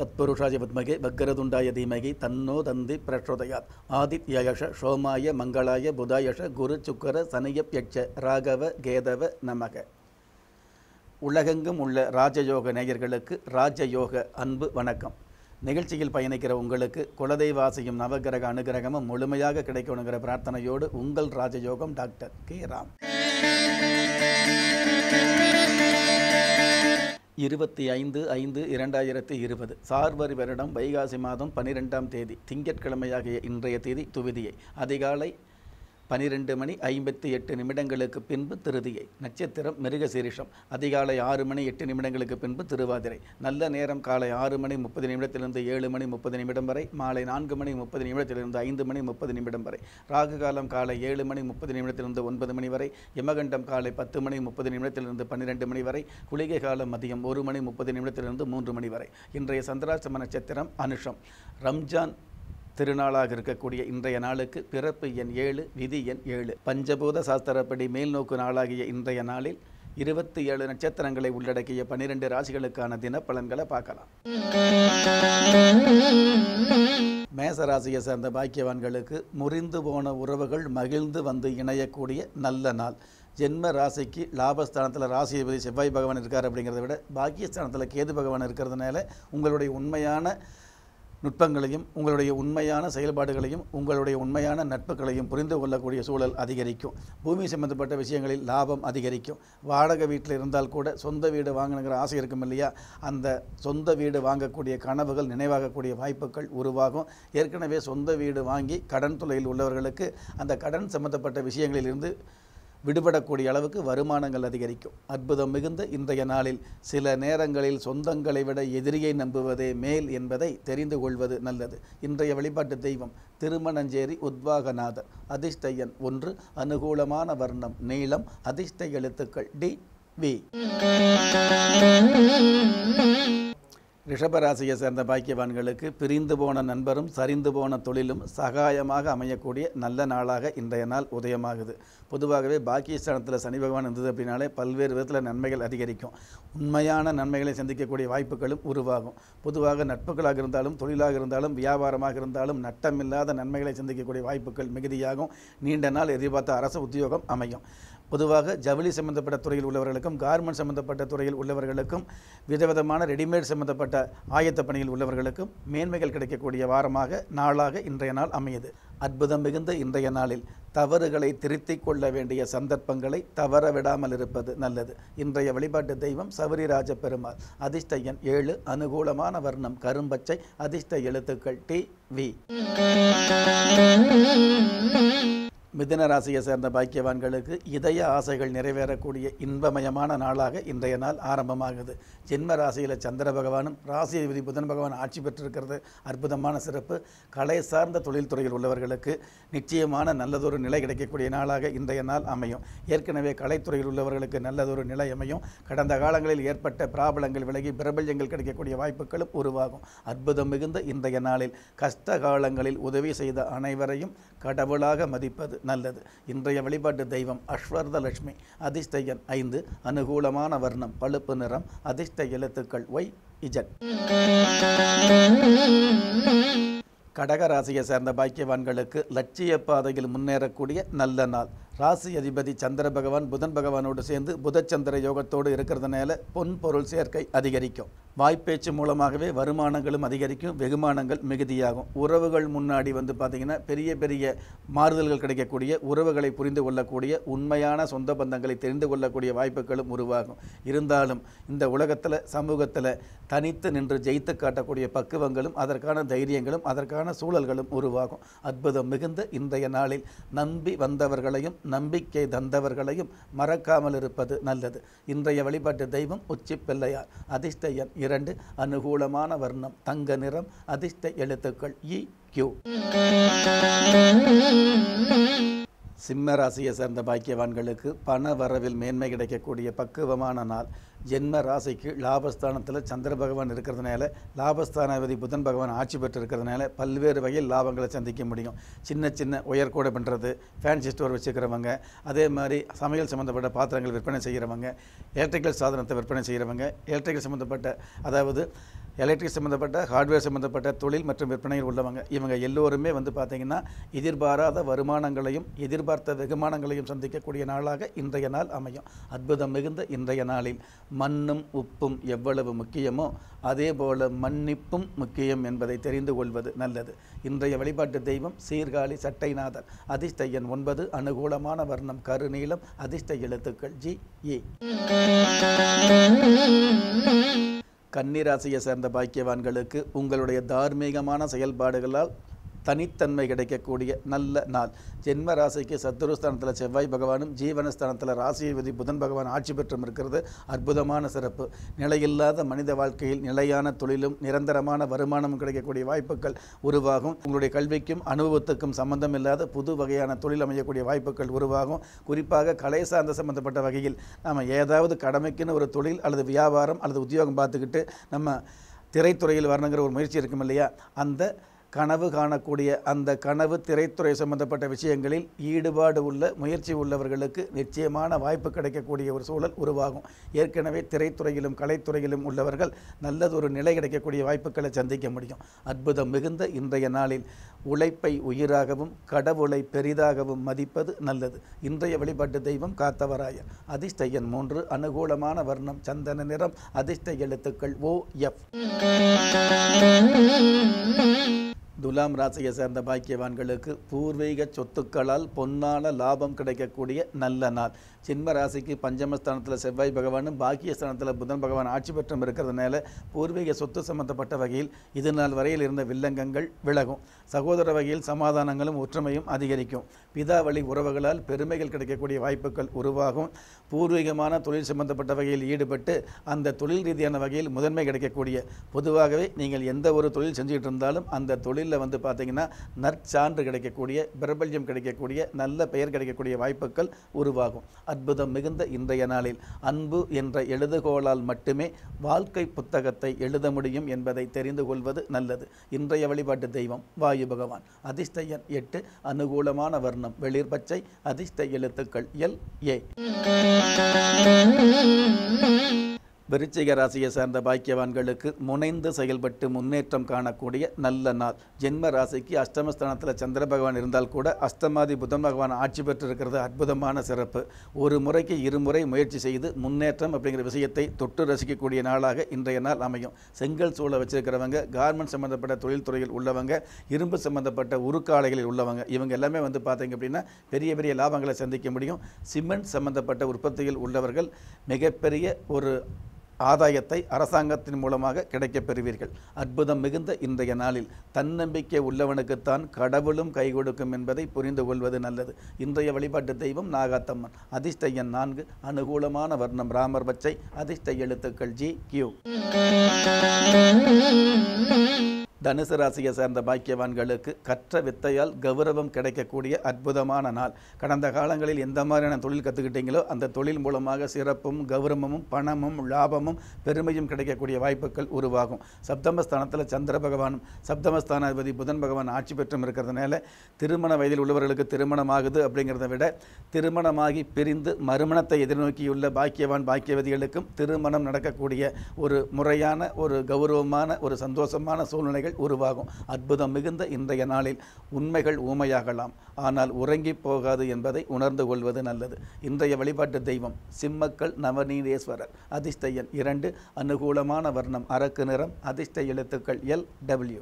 தத்புருஷாய வித்மகே பக்ரதுண்டாய தீமகி தன்னோ தந்தி பிரச்சோதயாத் ஆதித்யயஷ சோமாய மங்களாய புதாயஷ குரு சுக்கர சனியப்யட்ச ராகவ கேதவ நமக உலகெங்கும் உள்ள ராஜயோக நேயர்களுக்கு ராஜயோக அன்பு வணக்கம் நிகழ்ச்சியில் பயணிக்கிற உங்களுக்கு குலதெய்வாசியும் நவகிரக அனுகிரகமும் முழுமையாக கிடைக்கணுங்கிற பிரார்த்தனையோடு உங்கள் ராஜயோகம் டாக்டர் கே ராம் இருபத்தி ஐந்து ஐந்து இரண்டாயிரத்தி இருபது சார்வரி வருடம் வைகாசி மாதம் பனிரெண்டாம் தேதி திங்கட்கிழமையாகிய இன்றைய தேதி துவிதியை அதிகாலை பனிரெண்டு மணி ஐம்பத்தி எட்டு நிமிடங்களுக்கு பின்பு திருதியை நட்சத்திரம் மிருகசீரிஷம் அதிகாலை ஆறு மணி எட்டு நிமிடங்களுக்கு பின்பு திருவாதிரை நல்ல நேரம் காலை ஆறு மணி முப்பது நிமிடத்திலிருந்து ஏழு மணி முப்பது நிமிடம் வரை மாலை நான்கு மணி முப்பது நிமிடத்திலிருந்து ஐந்து மணி முப்பது நிமிடம் வரை ராகு காலம் காலை ஏழு மணி முப்பது நிமிடத்திலிருந்து ஒன்பது மணி வரை யமகண்டம் காலை பத்து மணி முப்பது நிமிடத்திலிருந்து பன்னிரெண்டு மணி வரை குளிகை காலம் மதியம் ஒரு மணி முப்பது நிமிடத்திலிருந்து மூன்று மணி வரை இன்றைய சந்திராசம நட்சத்திரம் அனுஷம் ரம்ஜான் திருநாளாக இருக்கக்கூடிய இன்றைய நாளுக்கு பிறப்பு எண் ஏழு விதி எண் ஏழு பஞ்சபூத சாஸ்திரப்படி மேல்நோக்கு நாளாகிய இன்றைய நாளில் இருபத்தி ஏழு நட்சத்திரங்களை உள்ளடக்கிய பனிரெண்டு ராசிகளுக்கான தினப்பலன்களை பார்க்கலாம் மேசராசியை சேர்ந்த பாக்கியவான்களுக்கு முறிந்து போன உறவுகள் மகிழ்ந்து வந்து இணையக்கூடிய நல்ல நாள் ஜென்ம ராசிக்கு லாபஸ்தானத்தில் ராசிபதி செவ்வாய் பகவான் இருக்கார் அப்படிங்கிறத விட பாக்கியஸ்தானத்தில் கேது பகவான் இருக்கிறதுனால உங்களுடைய உண்மையான நுட்பங்களையும் உங்களுடைய உண்மையான செயல்பாடுகளையும் உங்களுடைய உண்மையான நட்புகளையும் புரிந்து கொள்ளக்கூடிய சூழல் அதிகரிக்கும் பூமி சம்பந்தப்பட்ட விஷயங்களில் லாபம் அதிகரிக்கும் வாடகை வீட்டில் இருந்தால் கூட சொந்த வீடு வாங்கணுங்கிற ஆசை இருக்கும் இல்லையா அந்த சொந்த வீடு வாங்கக்கூடிய கனவுகள் நினைவாகக்கூடிய வாய்ப்புகள் உருவாகும் ஏற்கனவே சொந்த வீடு வாங்கி கடன் தொலையில் உள்ளவர்களுக்கு அந்த கடன் சம்பந்தப்பட்ட விஷயங்களிலிருந்து விடுபடக்கூடிய அளவுக்கு வருமானங்கள் அதிகரிக்கும் அற்புதம் மிகுந்த இன்றைய நாளில் சில நேரங்களில் சொந்தங்களை விட எதிரியை நம்புவதே மேல் என்பதை தெரிந்து கொள்வது நல்லது இன்றைய வழிபாட்டு தெய்வம் திருமணஞ்சேரி உத்வாகநாதர் அதிர்ஷ்ட எண் ஒன்று அனுகூலமான வர்ணம் நீளம் அதிர்ஷ்ட எழுத்துக்கள் டி வி ரிஷபராசியை சேர்ந்த பாக்கியவான்களுக்கு பிரிந்து போன நண்பரும் சரிந்து போன தொழிலும் சகாயமாக அமையக்கூடிய நல்ல நாளாக இன்றைய நாள் உதயமாகுது பொதுவாகவே பாக்கியஸ்தானத்தில் சனி பகவான் இருந்தது அப்படின்னாலே பல்வேறு விதத்தில் நன்மைகள் அதிகரிக்கும் உண்மையான நன்மைகளை சந்திக்கக்கூடிய வாய்ப்புகளும் உருவாகும் பொதுவாக நட்புகளாக இருந்தாலும் தொழிலாக இருந்தாலும் வியாபாரமாக இருந்தாலும் நட்டமில்லாத நன்மைகளை சந்திக்கக்கூடிய வாய்ப்புகள் மிகுதியாகும் நீண்ட நாள் எதிர்பார்த்த அரசு உத்தியோகம் அமையும் பொதுவாக ஜவுளி சம்மந்தப்பட்ட துறையில் உள்ளவர்களுக்கும் கார்மெண்ட் சம்மந்தப்பட்ட துறையில் உள்ளவர்களுக்கும் விதவிதமான ரெடிமேட் சம்மந்தப்பட்ட ஆயத்த பணியில் உள்ளவர்களுக்கும் மேன்மைகள் கிடைக்கக்கூடிய வாரமாக நாளாக இன்றைய நாள் அமையுது அற்புதம் மிகுந்த இன்றைய நாளில் தவறுகளை திருத்திக் கொள்ள வேண்டிய சந்தர்ப்பங்களை தவற விடாமல் இருப்பது நல்லது இன்றைய வழிபாட்டு தெய்வம் சவரிராஜ பெருமாள் அதிர்ஷ்ட எண் ஏழு அனுகூலமான வர்ணம் கரும்பச்சை அதிர்ஷ்ட எழுத்துக்கள் டி வி மிதன ராசியை சேர்ந்த பாக்கியவான்களுக்கு இதய ஆசைகள் நிறைவேறக்கூடிய இன்பமயமான நாளாக இன்றைய நாள் ஆரம்பமாகுது ஜென்ம ராசியில் சந்திர பகவானும் ராசிபதி புதன் பகவான் ஆட்சி பெற்றிருக்கிறது அற்புதமான சிறப்பு கலை சார்ந்த தொழில்துறையில் உள்ளவர்களுக்கு நிச்சயமான நல்லதொரு நிலை கிடைக்கக்கூடிய நாளாக இன்றைய நாள் அமையும் ஏற்கனவே கலைத்துறையில் உள்ளவர்களுக்கு நல்லதொரு நிலை அமையும் கடந்த காலங்களில் ஏற்பட்ட பிராபலங்கள் விலகி பிரபல்யங்கள் கிடைக்கக்கூடிய வாய்ப்புகளும் உருவாகும் அற்புதம் மிகுந்த இன்றைய நாளில் கஷ்ட காலங்களில் உதவி செய்த அனைவரையும் கடவுளாக மதிப்பது நல்லது இன்றைய வழிபாட்டு தெய்வம் அஸ்வர்தலட்சுமி அதிர்ஷ்ட எண் ஐந்து அனுகூலமான வர்ணம் பழுப்பு நிறம் அதிர்ஷ்ட எழுத்துக்கள் ஒய் இஜட் கடகராசியை சேர்ந்த பாக்கியவான்களுக்கு லட்சிய பாதையில் முன்னேறக்கூடிய நல்ல நாள் ராசி அதிபதி சந்திர பகவான் புதன் பகவானோடு சேர்ந்து புதச்சந்திர யோகத்தோடு இருக்கிறதுனால பொன் பொருள் சேர்க்கை அதிகரிக்கும் வாய்ப்பேச்சு மூலமாகவே வருமானங்களும் அதிகரிக்கும் வெகுமானங்கள் மிகுதியாகும் உறவுகள் முன்னாடி வந்து பார்த்திங்கன்னா பெரிய பெரிய மாறுதல்கள் கிடைக்கக்கூடிய உறவுகளை புரிந்து கொள்ளக்கூடிய உண்மையான சொந்த பந்தங்களை தெரிந்து கொள்ளக்கூடிய வாய்ப்புகளும் உருவாகும் இருந்தாலும் இந்த உலகத்தில் சமூகத்தில் தனித்து நின்று ஜெயித்து காட்டக்கூடிய பக்குவங்களும் அதற்கான தைரியங்களும் அதற்கான சூழல்களும் உருவாகும் அற்புதம் மிகுந்த இன்றைய நாளில் நம்பி வந்தவர்களையும் நம்பிக்கை தந்தவர்களையும் மறக்காமல் இருப்பது நல்லது இன்றைய வழிபாட்டு தெய்வம் உச்சி பிள்ளையார் அதிர்ஷ்ட எண் இரண்டு அனுகூலமான வர்ணம் தங்க நிறம் அதிர்ஷ்ட எழுத்துக்கள் இ e கியூ சிம்ம ராசியை சேர்ந்த பாக்கியவான்களுக்கு பண வரவில் மேன்மை கிடைக்கக்கூடிய பக்குவமான நாள் ஜென்ம ராசிக்கு லாபஸ்தானத்தில் சந்திர பகவான் இருக்கிறதுனால லாபஸ்தானாதிபதி புதன் பகவான் ஆட்சி பெற்று இருக்கிறதுனால பல்வேறு வகையில் லாபங்களை சந்திக்க முடியும் சின்ன சின்ன உயர்கூடை பண்ணுறது ஃபேன்சி ஸ்டோர் வச்சுக்கிறவங்க அதே மாதிரி சமையல் சம்மந்தப்பட்ட பாத்திரங்கள் விற்பனை செய்கிறவங்க எலக்ட்ரிக்கல் சாதனத்தை விற்பனை செய்கிறவங்க எலக்ட்ரிக்கல் சம்மந்தப்பட்ட அதாவது எலக்ட்ரிக் சம்மந்தப்பட்ட ஹார்ட்வேர் சம்மந்தப்பட்ட தொழில் மற்றும் விற்பனையில் உள்ளவங்க இவங்க எல்லோருமே வந்து பார்த்திங்கன்னா எதிர்பாராத வருமானங்களையும் எதிர்பார்த்த வெகுமானங்களையும் சந்திக்கக்கூடிய நாளாக இன்றைய நாள் அமையும் அற்புதம் மிகுந்த இன்றைய நாளில் மண்ணும் உப்பும் எவ்வளவு முக்கியமோ அதே போல் மன்னிப்பும் முக்கியம் என்பதை தெரிந்து கொள்வது நல்லது இன்றைய வழிபாட்டு தெய்வம் சீர்காழி சட்டைநாதர் அதிர்ஷ்ட எண் ஒன்பது அனுகூலமான வர்ணம் கருநீளம் அதிர்ஷ்ட எழுத்துக்கள் ஜி ஏ கன்னிராசியை சேர்ந்த பாக்கியவான்களுக்கு உங்களுடைய தார்மீகமான செயல்பாடுகளால் தனித்தன்மை கிடைக்கக்கூடிய நல்ல நாள் ஜென்ம ராசிக்கு சத்துருஸ்தானத்தில் செவ்வாய் பகவானும் ஜீவனஸ்தானத்தில் விதி புதன் பகவான் ஆட்சி பெற்றும் இருக்கிறது அற்புதமான சிறப்பு நிலையில்லாத மனித வாழ்க்கையில் நிலையான தொழிலும் நிரந்தரமான வருமானமும் கிடைக்கக்கூடிய வாய்ப்புகள் உருவாகும் உங்களுடைய கல்விக்கும் அனுபவத்துக்கும் சம்பந்தம் இல்லாத புது வகையான தொழில் அமையக்கூடிய வாய்ப்புகள் உருவாகும் குறிப்பாக கலை சார்ந்த சம்பந்தப்பட்ட வகையில் நாம் ஏதாவது கடமைக்குன்னு ஒரு தொழில் அல்லது வியாபாரம் அல்லது உத்தியோகம் பார்த்துக்கிட்டு நம்ம திரைத்துறையில் வரணுங்கிற ஒரு முயற்சி இருக்கும் இல்லையா அந்த கனவு காணக்கூடிய அந்த கனவு திரைத்துறை சம்பந்தப்பட்ட விஷயங்களில் ஈடுபாடு உள்ள முயற்சி உள்ளவர்களுக்கு நிச்சயமான வாய்ப்பு கிடைக்கக்கூடிய ஒரு சூழல் உருவாகும் ஏற்கனவே திரைத்துறையிலும் கலைத்துறையிலும் உள்ளவர்கள் நல்லது ஒரு நிலை கிடைக்கக்கூடிய வாய்ப்புகளை சந்திக்க முடியும் அற்புதம் மிகுந்த இன்றைய நாளில் உழைப்பை உயிராகவும் கடவுளை பெரிதாகவும் மதிப்பது நல்லது இன்றைய வழிபாட்டு தெய்வம் காத்தவராயர் அதிர்ஷ்டையன் மூன்று அனுகூலமான வர்ணம் சந்தன நிறம் அதிர்ஷ்ட எழுத்துக்கள் ஓ எஃப் துலாம் ராசியை சேர்ந்த பாக்கியவான்களுக்கு பூர்வீக சொத்துக்களால் பொன்னான லாபம் கிடைக்கக்கூடிய நல்ல நாள் சிம்ம ராசிக்கு பஞ்சமஸ்தானத்தில் செவ்வாய் பகவானும் பாக்கியஸ்தானத்தில் புதன் பகவான் ஆட்சி பெற்றம் இருக்கிறதுனால பூர்வீக சொத்து சம்பந்தப்பட்ட வகையில் இது நாள் வரையில் இருந்த வில்லங்கங்கள் விலகும் சகோதர வகையில் சமாதானங்களும் ஒற்றுமையும் அதிகரிக்கும் பிதாவளி உறவுகளால் பெருமைகள் கிடைக்கக்கூடிய வாய்ப்புகள் உருவாகும் பூர்வீகமான தொழில் சம்பந்தப்பட்ட வகையில் ஈடுபட்டு அந்த தொழில் ரீதியான வகையில் முதன்மை கிடைக்கக்கூடிய பொதுவாகவே நீங்கள் எந்த ஒரு தொழில் செஞ்சுக்கிட்டு இருந்தாலும் அந்த தொழில் தொழிலில் வந்து பார்த்தீங்கன்னா நற்சான்று கிடைக்கக்கூடிய பிரபல்யம் கிடைக்கக்கூடிய நல்ல பெயர் கிடைக்கக்கூடிய வாய்ப்புகள் உருவாகும் அற்புதம் மிகுந்த இன்றைய நாளில் அன்பு என்ற எழுதுகோளால் மட்டுமே வாழ்க்கை புத்தகத்தை எழுத முடியும் என்பதை தெரிந்து கொள்வது நல்லது இன்றைய வழிபாட்டு தெய்வம் வாயு பகவான் அதிர்ஷ்டயன் எட்டு அனுகூலமான வர்ணம் வெளிர் பச்சை அதிர்ஷ்ட எழுத்துக்கள் எல் ஏ விருச்சிக ராசியை சார்ந்த பாக்கியவான்களுக்கு முனைந்து செயல்பட்டு முன்னேற்றம் காணக்கூடிய நல்ல நாள் ஜென்ம ராசிக்கு அஷ்டமஸ்தானத்தில் சந்திர பகவான் இருந்தால் கூட அஷ்டமாதி புதன் பகவான் ஆட்சி பெற்றிருக்கிறது அற்புதமான சிறப்பு ஒரு முறைக்கு இருமுறை முயற்சி செய்து முன்னேற்றம் அப்படிங்கிற விஷயத்தை தொட்டு ரசிக்கக்கூடிய நாளாக இன்றைய நாள் அமையும் செங்கல் சூளை வச்சிருக்கிறவங்க கார்மெண்ட் சம்மந்தப்பட்ட தொழில்துறையில் உள்ளவங்க இரும்பு சம்மந்தப்பட்ட உருக்காலைகளில் உள்ளவங்க இவங்க எல்லாமே வந்து பார்த்தீங்க அப்படின்னா பெரிய பெரிய லாபங்களை சந்திக்க முடியும் சிமெண்ட் சம்மந்தப்பட்ட உற்பத்தியில் உள்ளவர்கள் மிகப்பெரிய ஒரு ஆதாயத்தை அரசாங்கத்தின் மூலமாக கிடைக்கப் பெறுவீர்கள் அற்புதம் மிகுந்த இன்றைய நாளில் தன்னம்பிக்கை உள்ளவனுக்குத்தான் கடவுளும் கை கொடுக்கும் என்பதை புரிந்து கொள்வது நல்லது இன்றைய வழிபாட்டு தெய்வம் நாகாத்தம்மன் அதிர்ஷ்ட எண் நான்கு அனுகூலமான வர்ணம் ராமர் பச்சை அதிர்ஷ்ட எழுத்துக்கள் ஜி கியூ தனுசு ராசியை சேர்ந்த பாக்கியவான்களுக்கு கற்ற வித்தையால் கௌரவம் கிடைக்கக்கூடிய அற்புதமான நாள் கடந்த காலங்களில் எந்த மாதிரியான தொழில் கற்றுக்கிட்டீங்களோ அந்த தொழில் மூலமாக சிறப்பும் கௌரவமும் பணமும் லாபமும் பெருமையும் கிடைக்கக்கூடிய வாய்ப்புகள் உருவாகும் சப்தமஸ்தானத்தில் சந்திர பகவானும் சப்தமஸ்தானாதிபதி புதன் பகவான் ஆட்சி பெற்றும் இருக்கிறதுனால திருமண வயதில் உள்ளவர்களுக்கு திருமணமாகுது அப்படிங்கிறத விட திருமணமாகி பிரிந்து மறுமணத்தை எதிர்நோக்கியுள்ள பாக்கியவான் பாக்கியவதிகளுக்கும் திருமணம் நடக்கக்கூடிய ஒரு முறையான ஒரு கௌரவமான ஒரு சந்தோஷமான சூழ்நிலைகள் சூழ்நிலைகள் உருவாகும் அற்புதம் மிகுந்த இன்றைய நாளில் உண்மைகள் ஊமையாகலாம் ஆனால் உறங்கி போகாது என்பதை உணர்ந்து கொள்வது நல்லது இன்றைய வழிபாட்டு தெய்வம் சிம்மக்கள் நவநீதேஸ்வரர் அதிர்ஷ்ட எண் இரண்டு அனுகூலமான வர்ணம் அரக்கு நிறம் அதிர்ஷ்ட எழுத்துக்கள் எல் டபிள்யூ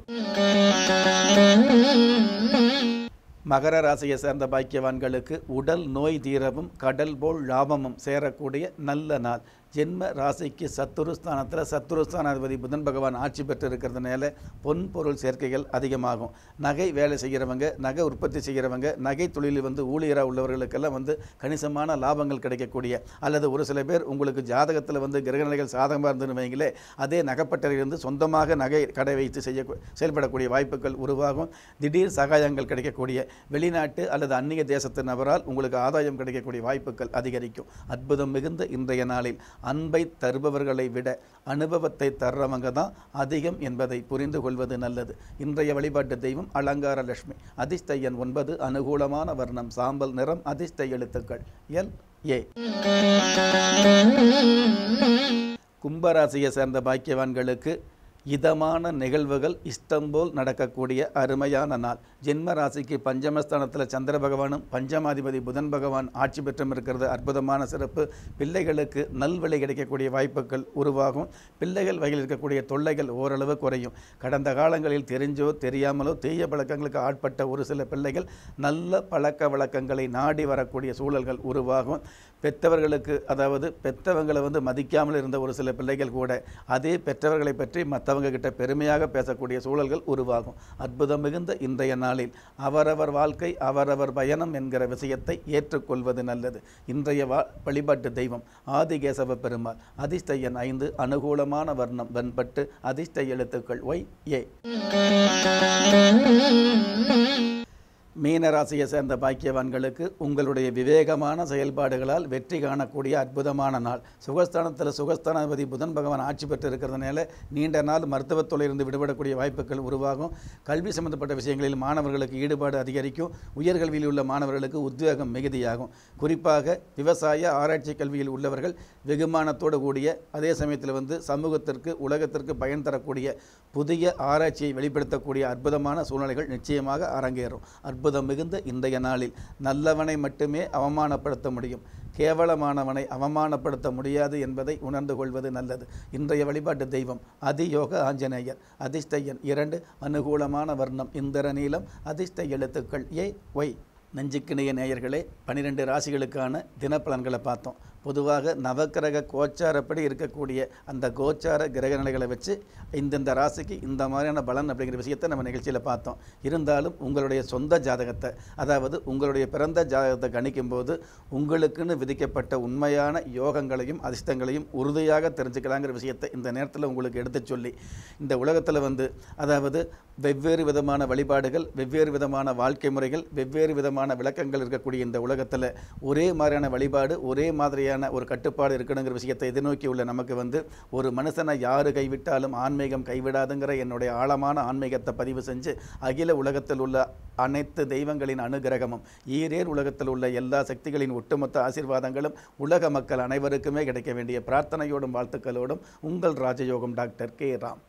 மகர ராசியை சேர்ந்த பாக்கியவான்களுக்கு உடல் நோய் தீரவும் கடல் போல் லாபமும் சேரக்கூடிய நல்ல நாள் ஜென்ம ராசிக்கு சத்துருஸ்தானத்தில் சத்துருஸ்தானாதிபதி புதன் பகவான் ஆட்சி பெற்று இருக்கிறதுனால பொன் பொருள் சேர்க்கைகள் அதிகமாகும் நகை வேலை செய்கிறவங்க நகை உற்பத்தி செய்கிறவங்க நகை தொழிலில் வந்து ஊழியராக உள்ளவர்களுக்கெல்லாம் வந்து கணிசமான லாபங்கள் கிடைக்கக்கூடிய அல்லது ஒரு சில பேர் உங்களுக்கு ஜாதகத்தில் வந்து கிரகநிலைகள் சாதகமாக இருந்துன்னு வைங்களே அதே நகைப்பட்டறையிலிருந்து சொந்தமாக நகை கடை வைத்து செய்ய செயல்படக்கூடிய வாய்ப்புகள் உருவாகும் திடீர் சகாயங்கள் கிடைக்கக்கூடிய வெளிநாட்டு அல்லது அந்நிய தேசத்து நபரால் உங்களுக்கு ஆதாயம் கிடைக்கக்கூடிய வாய்ப்புகள் அதிகரிக்கும் அற்புதம் மிகுந்த இன்றைய நாளில் அன்பை தருபவர்களை விட அனுபவத்தை தர்றவங்க தான் அதிகம் என்பதை புரிந்து கொள்வது நல்லது இன்றைய வழிபாட்டு தெய்வம் அலங்கார லட்சுமி அதிர்ஷ்டையன் ஒன்பது அனுகூலமான வர்ணம் சாம்பல் நிறம் அதிர்ஷ்ட எழுத்துக்கள் எல் ஏ கும்பராசியை சேர்ந்த பாக்கியவான்களுக்கு இதமான நிகழ்வுகள் இஸ்தம்போல் நடக்கக்கூடிய அருமையான நாள் ஜென்ம ராசிக்கு பஞ்சமஸ்தானத்தில் சந்திர பகவானும் பஞ்சமாதிபதி புதன் பகவான் ஆட்சி பெற்றும் இருக்கிறது அற்புதமான சிறப்பு பிள்ளைகளுக்கு நல்விலை கிடைக்கக்கூடிய வாய்ப்புகள் உருவாகும் பிள்ளைகள் வகையில் இருக்கக்கூடிய தொல்லைகள் ஓரளவு குறையும் கடந்த காலங்களில் தெரிஞ்சோ தெரியாமலோ தீய பழக்கங்களுக்கு ஆட்பட்ட ஒரு சில பிள்ளைகள் நல்ல பழக்க வழக்கங்களை நாடி வரக்கூடிய சூழல்கள் உருவாகும் பெற்றவர்களுக்கு அதாவது பெற்றவங்களை வந்து மதிக்காமல் இருந்த ஒரு சில பிள்ளைகள் கூட அதே பெற்றவர்களை பற்றி மற்றவங்க கிட்ட பெருமையாக பேசக்கூடிய சூழல்கள் உருவாகும் அற்புதம் மிகுந்த இன்றைய நாளில் அவரவர் வாழ்க்கை அவரவர் பயணம் என்கிற விஷயத்தை ஏற்றுக்கொள்வது நல்லது இன்றைய வா வழிபாட்டு தெய்வம் ஆதிகேசவ பெருமாள் அதிர்ஷ்ட எண் ஐந்து அனுகூலமான வர்ணம் வெண்பட்டு அதிர்ஷ்ட எழுத்துக்கள் ஒய் ஏ மீனராசியை சேர்ந்த பாக்கியவான்களுக்கு உங்களுடைய விவேகமான செயல்பாடுகளால் வெற்றி காணக்கூடிய அற்புதமான நாள் சுகஸ்தானத்தில் சுகஸ்தானாதிபதி புதன் பகவான் ஆட்சி பெற்று இருக்கிறதுனால நீண்ட நாள் மருத்துவத்துறையிலிருந்து விடுபடக்கூடிய வாய்ப்புகள் உருவாகும் கல்வி சம்பந்தப்பட்ட விஷயங்களில் மாணவர்களுக்கு ஈடுபாடு அதிகரிக்கும் உயர்கல்வியில் உள்ள மாணவர்களுக்கு உத்வேகம் மிகுதியாகும் குறிப்பாக விவசாய ஆராய்ச்சி கல்வியில் உள்ளவர்கள் வெகுமானத்தோடு கூடிய அதே சமயத்தில் வந்து சமூகத்திற்கு உலகத்திற்கு பயன் தரக்கூடிய புதிய ஆராய்ச்சியை வெளிப்படுத்தக்கூடிய அற்புதமான சூழ்நிலைகள் நிச்சயமாக அரங்கேறும் அற்புத அற்புதம் மிகுந்த இன்றைய நாளில் நல்லவனை மட்டுமே அவமானப்படுத்த முடியும் கேவலமானவனை அவமானப்படுத்த முடியாது என்பதை உணர்ந்து கொள்வது நல்லது இன்றைய வழிபாட்டு தெய்வம் அதியோக ஆஞ்சநேயர் அதிர்ஷ்டையன் இரண்டு அனுகூலமான வர்ணம் இந்திர நீளம் அதிர்ஷ்ட எழுத்துக்கள் ஏ ஒய் நெஞ்சுக்கிணைய நேயர்களே பனிரெண்டு ராசிகளுக்கான தினப்பலன்களை பார்த்தோம் பொதுவாக நவக்கிரக கோச்சாரப்படி இருக்கக்கூடிய அந்த கோச்சார கிரக நிலைகளை வச்சு இந்தந்த ராசிக்கு இந்த மாதிரியான பலன் அப்படிங்கிற விஷயத்தை நம்ம நிகழ்ச்சியில் பார்த்தோம் இருந்தாலும் உங்களுடைய சொந்த ஜாதகத்தை அதாவது உங்களுடைய பிறந்த ஜாதகத்தை கணிக்கும் போது உங்களுக்குன்னு விதிக்கப்பட்ட உண்மையான யோகங்களையும் அதிர்ஷ்டங்களையும் உறுதியாக தெரிஞ்சுக்கலாங்கிற விஷயத்தை இந்த நேரத்தில் உங்களுக்கு எடுத்து சொல்லி இந்த உலகத்தில் வந்து அதாவது வெவ்வேறு விதமான வழிபாடுகள் வெவ்வேறு விதமான வாழ்க்கை முறைகள் வெவ்வேறு விதமான விளக்கங்கள் இருக்கக்கூடிய இந்த உலகத்தில் ஒரே மாதிரியான வழிபாடு ஒரே மாதிரியான மாதிரியான ஒரு கட்டுப்பாடு இருக்கணுங்கிற விஷயத்தை எதிர்நோக்கி உள்ள நமக்கு வந்து ஒரு மனுஷனை யார் கைவிட்டாலும் ஆன்மீகம் கைவிடாதுங்கிற என்னுடைய ஆழமான ஆன்மீகத்தை பதிவு செஞ்சு அகில உலகத்தில் உள்ள அனைத்து தெய்வங்களின் அனுகிரகமும் ஈரேர் உலகத்தில் உள்ள எல்லா சக்திகளின் ஒட்டுமொத்த ஆசீர்வாதங்களும் உலக மக்கள் அனைவருக்குமே கிடைக்க வேண்டிய பிரார்த்தனையோடும் வாழ்த்துக்களோடும் உங்கள் ராஜயோகம் டாக்டர் கே ராம்